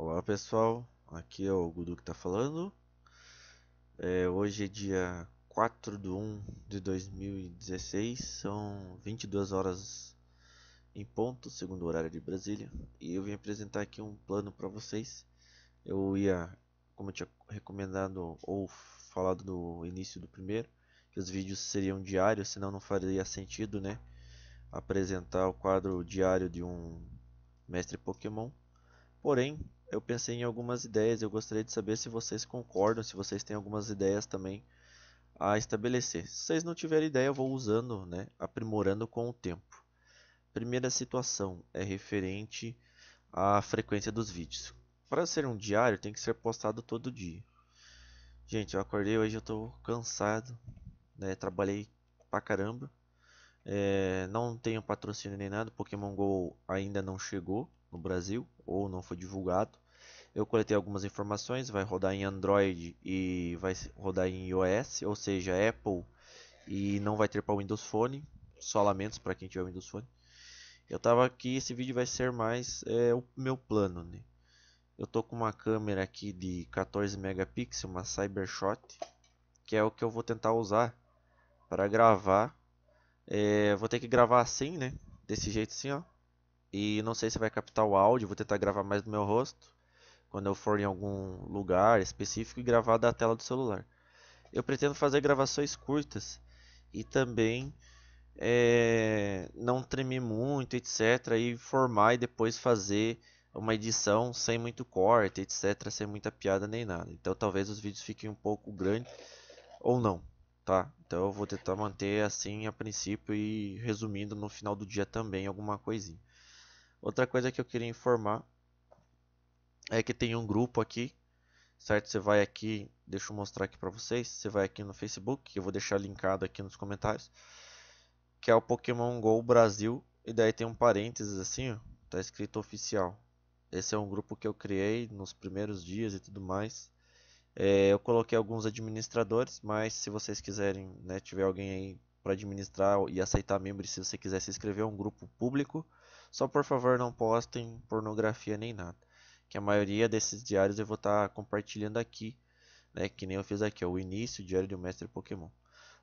Olá pessoal, aqui é o Gudu que está falando. É, hoje é dia 4 de 1 de 2016, são 22 horas em ponto, segundo o horário de Brasília, e eu vim apresentar aqui um plano para vocês. Eu ia, como eu tinha recomendado ou falado no início do primeiro, que os vídeos seriam diários, senão não faria sentido, né? Apresentar o quadro diário de um mestre Pokémon. Porém, eu pensei em algumas ideias. Eu gostaria de saber se vocês concordam, se vocês têm algumas ideias também a estabelecer. Se vocês não tiverem ideia, eu vou usando, né, aprimorando com o tempo. Primeira situação é referente à frequência dos vídeos. Para ser um diário, tem que ser postado todo dia. Gente, eu acordei hoje, eu estou cansado, né? Trabalhei pra caramba. É, não tenho patrocínio nem nada, Pokémon GO ainda não chegou no Brasil ou não foi divulgado. Eu coletei algumas informações, vai rodar em Android e vai rodar em iOS, ou seja, Apple e não vai ter para Windows Phone. Só lamentos para quem tiver Windows Phone. Eu tava aqui, esse vídeo vai ser mais é, o meu plano, né? Eu tô com uma câmera aqui de 14 megapixels, uma CyberShot, que é o que eu vou tentar usar para gravar. É, vou ter que gravar assim, né? Desse jeito assim, ó. E não sei se vai captar o áudio, vou tentar gravar mais do meu rosto quando eu for em algum lugar específico e gravar da tela do celular. Eu pretendo fazer gravações curtas e também é, não tremer muito, etc. E formar e depois fazer uma edição sem muito corte, etc. Sem muita piada nem nada. Então talvez os vídeos fiquem um pouco grandes ou não, tá? Então eu vou tentar manter assim a princípio e resumindo no final do dia também alguma coisinha. Outra coisa que eu queria informar é que tem um grupo aqui, certo? Você vai aqui, deixa eu mostrar aqui para vocês, você vai aqui no Facebook, eu vou deixar linkado aqui nos comentários, que é o Pokémon GO Brasil, e daí tem um parênteses assim, ó, tá escrito oficial. Esse é um grupo que eu criei nos primeiros dias e tudo mais. É, eu coloquei alguns administradores, mas se vocês quiserem, né, tiver alguém aí para administrar e aceitar membros, se você quiser se inscrever, é um grupo público. Só por favor não postem pornografia nem nada. Que a maioria desses diários eu vou estar tá compartilhando aqui, né? Que nem eu fiz aqui, o início, diário de um mestre Pokémon.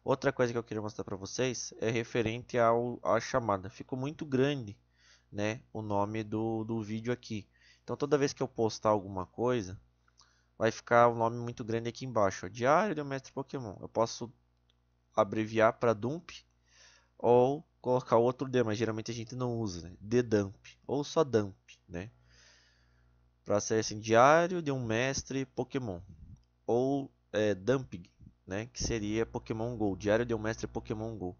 Outra coisa que eu queria mostrar para vocês é referente ao à chamada. Ficou muito grande, né? O nome do, do vídeo aqui. Então toda vez que eu postar alguma coisa, vai ficar o um nome muito grande aqui embaixo. Ó, diário do mestre Pokémon. Eu posso abreviar para Dump ou colocar outro D, mas geralmente a gente não usa, né? Dump ou só dump, né? ser assim, diário de um mestre Pokémon ou é, dumping, né? Que seria Pokémon Go, diário de um mestre Pokémon Go.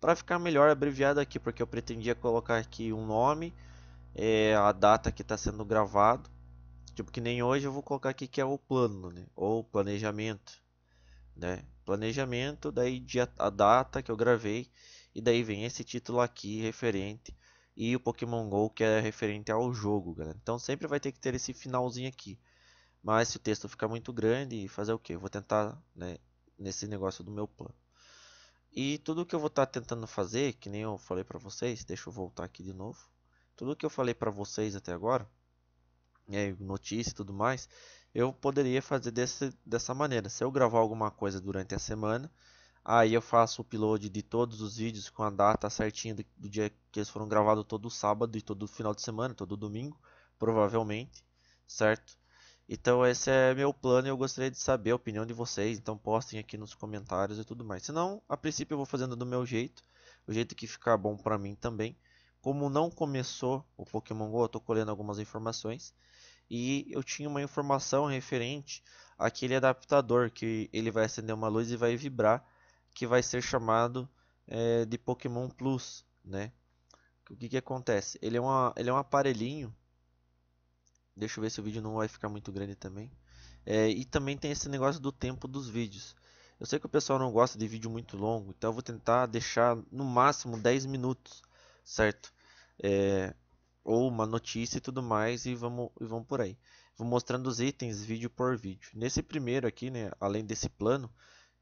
Para ficar melhor abreviado aqui, porque eu pretendia colocar aqui um nome, é, a data que está sendo gravado, tipo que nem hoje eu vou colocar aqui que é o plano, né? Ou planejamento, né? Planejamento, daí a data que eu gravei e daí vem esse título aqui referente e o Pokémon GO que é referente ao jogo, galera. Então sempre vai ter que ter esse finalzinho aqui. Mas se o texto ficar muito grande, fazer o que? vou tentar né, nesse negócio do meu plano. E tudo que eu vou estar tá tentando fazer, que nem eu falei para vocês, deixa eu voltar aqui de novo. Tudo que eu falei para vocês até agora, notícias né, notícia e tudo mais, eu poderia fazer desse, dessa maneira. Se eu gravar alguma coisa durante a semana, Aí eu faço o upload de todos os vídeos com a data certinha do, do dia que eles foram gravados todo sábado e todo final de semana, todo domingo, provavelmente, certo? Então esse é meu plano e eu gostaria de saber a opinião de vocês, então postem aqui nos comentários e tudo mais. Se não, a princípio eu vou fazendo do meu jeito, o jeito que ficar bom para mim também. Como não começou o Pokémon GO, eu tô colhendo algumas informações. E eu tinha uma informação referente àquele adaptador que ele vai acender uma luz e vai vibrar que vai ser chamado é, de Pokémon Plus, né? O que, que acontece? Ele é, uma, ele é um aparelhinho. Deixa eu ver se o vídeo não vai ficar muito grande também. É, e também tem esse negócio do tempo dos vídeos. Eu sei que o pessoal não gosta de vídeo muito longo, então eu vou tentar deixar no máximo 10 minutos, certo? É, ou uma notícia e tudo mais e vamos, e vamos por aí. Vou mostrando os itens vídeo por vídeo. Nesse primeiro aqui, né, além desse plano,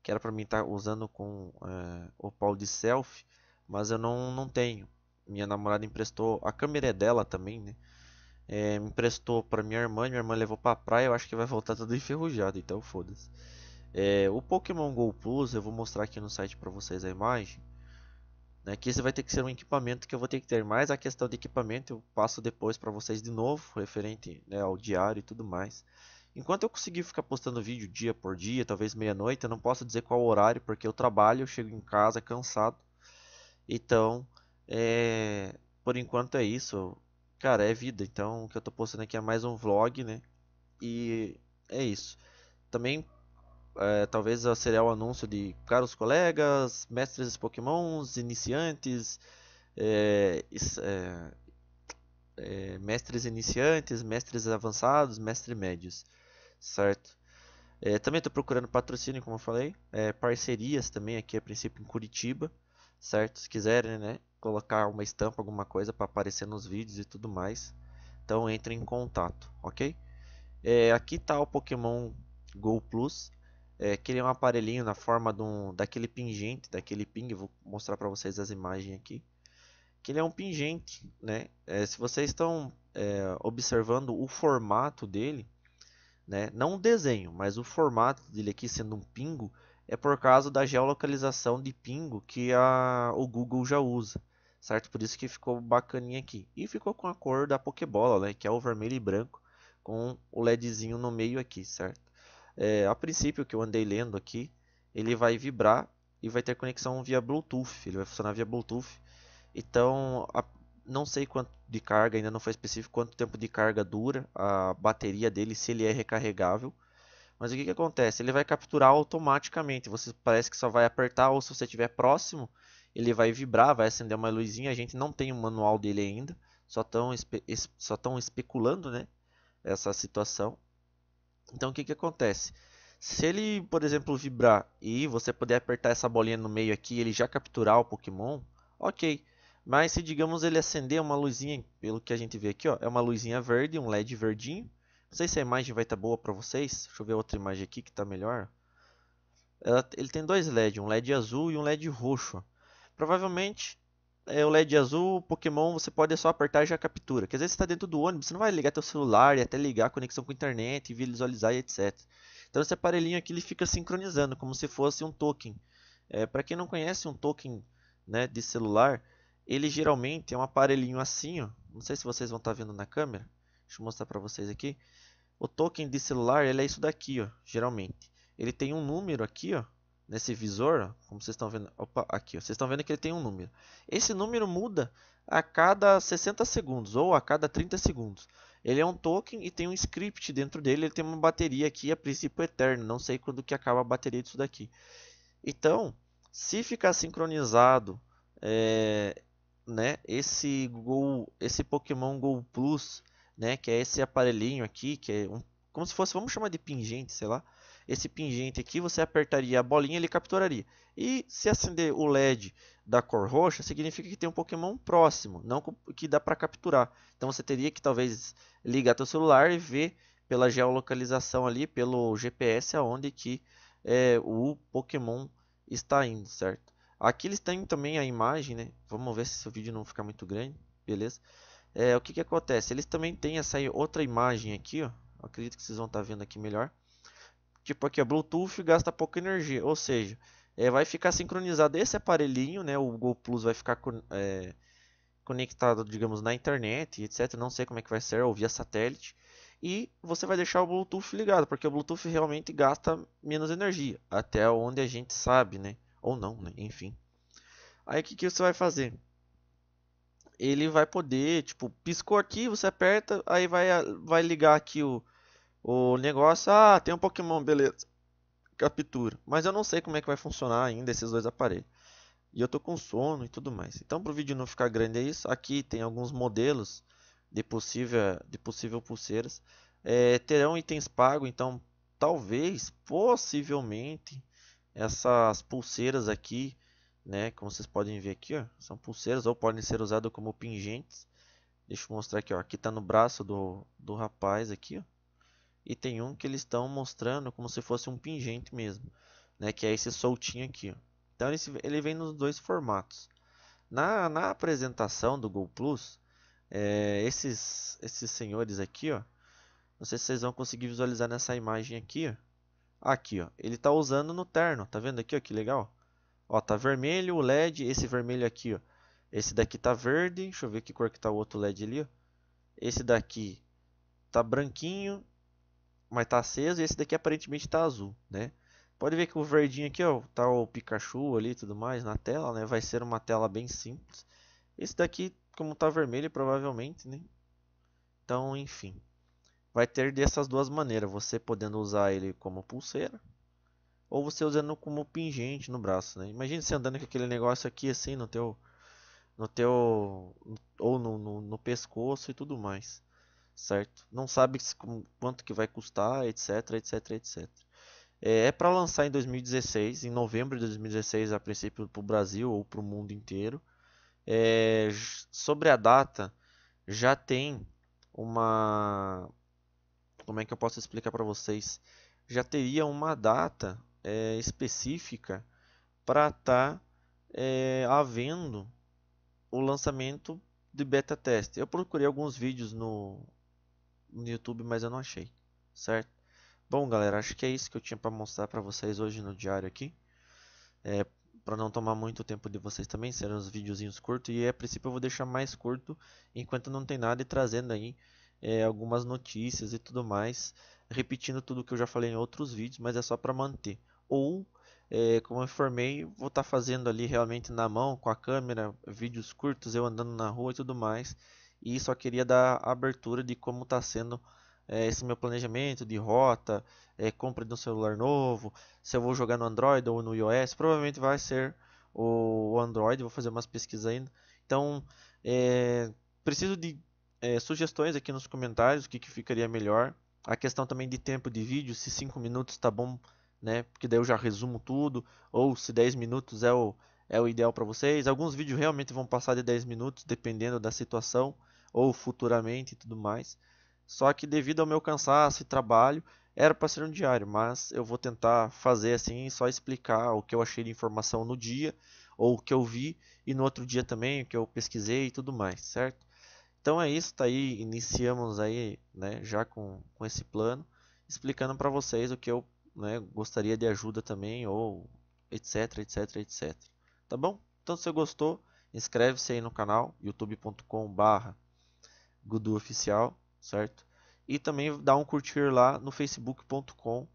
que era para mim estar tá usando com é, o pau de selfie, mas eu não, não tenho. Minha namorada emprestou, a câmera é dela também, né? É, eh, me emprestou para minha irmã, minha irmã levou para a praia, eu acho que vai voltar tudo enferrujado, então foda-se. É, o Pokémon Go Plus, eu vou mostrar aqui no site para vocês a imagem. Né, que esse vai ter que ser um equipamento que eu vou ter que ter mais a questão de equipamento, eu passo depois para vocês de novo, referente né, ao diário e tudo mais. Enquanto eu conseguir ficar postando vídeo dia por dia, talvez meia-noite, eu não posso dizer qual horário, porque eu trabalho, eu chego em casa cansado. Então, é... por enquanto é isso. Cara, é vida. Então, o que eu tô postando aqui é mais um vlog, né? E é isso. Também é, talvez seria o anúncio de caros colegas, mestres pokémons, iniciantes, é, é, é, mestres iniciantes, mestres avançados, mestres médios certo? É, também estou procurando patrocínio, como eu falei, é, parcerias também aqui a princípio em Curitiba, certo? Se quiserem, né, colocar uma estampa, alguma coisa para aparecer nos vídeos e tudo mais, então entre em contato, ok? É, aqui está o Pokémon Go Plus, é, que ele é um aparelhinho na forma de um, daquele pingente, daquele ping, vou mostrar para vocês as imagens aqui, que ele é um pingente, né? É, se vocês estão é, observando o formato dele, né? Não o desenho, mas o formato dele aqui sendo um pingo é por causa da geolocalização de pingo que a, o Google já usa, certo? Por isso que ficou bacaninha aqui. E ficou com a cor da Pokébola, né? que é o vermelho e branco, com o LEDzinho no meio aqui, certo? É, a princípio que eu andei lendo aqui, ele vai vibrar e vai ter conexão via Bluetooth, ele vai funcionar via Bluetooth. Então, a, não sei quanto de carga, ainda não foi específico quanto tempo de carga dura a bateria dele, se ele é recarregável. Mas o que, que acontece? Ele vai capturar automaticamente. Você parece que só vai apertar, ou se você estiver próximo, ele vai vibrar, vai acender uma luzinha. A gente não tem o manual dele ainda, só estão espe só tão especulando né, essa situação. Então o que, que acontece? Se ele, por exemplo, vibrar e você puder apertar essa bolinha no meio aqui ele já capturar o Pokémon, ok. Mas se, digamos, ele acender uma luzinha, pelo que a gente vê aqui, ó, é uma luzinha verde, um LED verdinho. Não sei se a imagem vai estar tá boa para vocês. Deixa eu ver outra imagem aqui que está melhor. Ela, ele tem dois LEDs, um LED azul e um LED roxo. Provavelmente, é o LED azul, o Pokémon, você pode só apertar e já captura. Porque às vezes você está dentro do ônibus, você não vai ligar teu celular e até ligar a conexão com a internet, e visualizar e etc. Então esse aparelhinho aqui ele fica sincronizando, como se fosse um token. É, para quem não conhece um token né, de celular, ele geralmente é um aparelhinho assim, ó. Não sei se vocês vão estar tá vendo na câmera. Deixa eu mostrar para vocês aqui. O token de celular, ele é isso daqui, ó, geralmente. Ele tem um número aqui, ó, nesse visor, ó, como vocês estão vendo, opa, aqui, ó, vocês estão vendo que ele tem um número. Esse número muda a cada 60 segundos ou a cada 30 segundos. Ele é um token e tem um script dentro dele, ele tem uma bateria aqui a princípio eterno, não sei quando que acaba a bateria disso daqui. Então, se ficar sincronizado é, esse Go, esse Pokémon Go Plus, né, que é esse aparelhinho aqui, que é um, como se fosse, vamos chamar de pingente, sei lá. Esse pingente aqui, você apertaria a bolinha, ele capturaria. E se acender o LED da cor roxa, significa que tem um Pokémon próximo, não que dá para capturar. Então você teria que talvez ligar seu celular e ver pela geolocalização ali, pelo GPS, aonde que é, o Pokémon está indo, certo? Aqui eles têm também a imagem, né? Vamos ver se o vídeo não ficar muito grande, beleza? É, o que que acontece? Eles também têm essa outra imagem aqui, ó. Acredito que vocês vão estar tá vendo aqui melhor. Tipo aqui, ó, Bluetooth gasta pouca energia, ou seja, é, vai ficar sincronizado esse aparelhinho, né? O Go Plus vai ficar é, conectado, digamos, na internet, etc. Não sei como é que vai ser, ou via satélite. E você vai deixar o Bluetooth ligado, porque o Bluetooth realmente gasta menos energia, até onde a gente sabe, né? Ou não, né? enfim. Aí o que, que você vai fazer? Ele vai poder, tipo, piscou aqui, você aperta, aí vai, vai ligar aqui o, o negócio. Ah, tem um Pokémon, beleza. Captura. Mas eu não sei como é que vai funcionar ainda esses dois aparelhos. E eu tô com sono e tudo mais. Então, para o vídeo não ficar grande é isso. Aqui tem alguns modelos de possível, de possível pulseiras. É, terão itens pagos, então talvez, possivelmente, essas pulseiras aqui, né, como vocês podem ver aqui, ó, são pulseiras ou podem ser usadas como pingentes. Deixa eu mostrar aqui, ó, aqui está no braço do, do rapaz aqui, ó, e tem um que eles estão mostrando como se fosse um pingente mesmo, né, que é esse soltinho aqui. Ó. Então ele, ele vem nos dois formatos. Na, na apresentação do Go Plus, é, esses, esses senhores aqui, ó, não sei se vocês vão conseguir visualizar nessa imagem aqui, ó, Aqui, ó, ele está usando no terno, tá vendo aqui, ó, que legal? Ó, tá vermelho o LED, esse vermelho aqui, ó. Esse daqui tá verde, deixa eu ver que cor que tá o outro LED ali, ó. Esse daqui tá branquinho, mas tá aceso, e esse daqui aparentemente tá azul, né? Pode ver que o verdinho aqui, ó, tá o Pikachu ali e tudo mais na tela, né? Vai ser uma tela bem simples. Esse daqui, como tá vermelho, provavelmente, né? Então, enfim vai ter dessas duas maneiras, você podendo usar ele como pulseira ou você usando como pingente no braço, né? Imagina você andando com aquele negócio aqui assim no teu no teu ou no, no, no pescoço e tudo mais, certo? Não sabe quanto que vai custar, etc, etc, etc. É, é para lançar em 2016, em novembro de 2016 a princípio para o Brasil ou para o mundo inteiro. É, sobre a data já tem uma como é que eu posso explicar para vocês, já teria uma data é, específica para estar tá, é, havendo o lançamento de beta teste. Eu procurei alguns vídeos no, no YouTube, mas eu não achei, certo? Bom, galera, acho que é isso que eu tinha para mostrar para vocês hoje no diário aqui. É, para não tomar muito tempo de vocês também, serão os videozinhos curtos e a princípio eu vou deixar mais curto enquanto não tem nada e trazendo aí é, algumas notícias e tudo mais, repetindo tudo que eu já falei em outros vídeos, mas é só para manter. Ou, é, como eu informei, vou estar tá fazendo ali realmente na mão, com a câmera, vídeos curtos, eu andando na rua e tudo mais, e só queria dar abertura de como está sendo é, esse meu planejamento de rota, é, compra de um celular novo, se eu vou jogar no Android ou no iOS, provavelmente vai ser o Android, vou fazer umas pesquisas ainda. Então, é, preciso de é, sugestões aqui nos comentários, o que, que ficaria melhor. A questão também de tempo de vídeo, se 5 minutos está bom, né? Porque daí eu já resumo tudo, ou se 10 minutos é o, é o ideal para vocês. Alguns vídeos realmente vão passar de 10 minutos, dependendo da situação, ou futuramente e tudo mais. Só que devido ao meu cansaço e trabalho, era para ser um diário, mas eu vou tentar fazer assim, só explicar o que eu achei de informação no dia, ou o que eu vi, e no outro dia também, o que eu pesquisei e tudo mais, certo? Então é isso, tá aí, iniciamos aí, né, já com, com esse plano, explicando para vocês o que eu né, gostaria de ajuda também, ou etc, etc, etc. Tá bom? Então se você gostou, inscreve-se aí no canal, youtube.com barra Oficial, certo? E também dá um curtir lá no facebook.com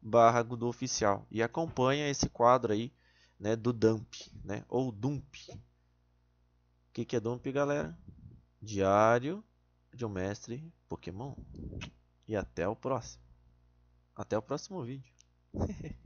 barra Oficial e acompanha esse quadro aí, né, do dump, né, ou dump. O que, que é dump, galera? Diário de um Mestre Pokémon. E até o próximo. Até o próximo vídeo.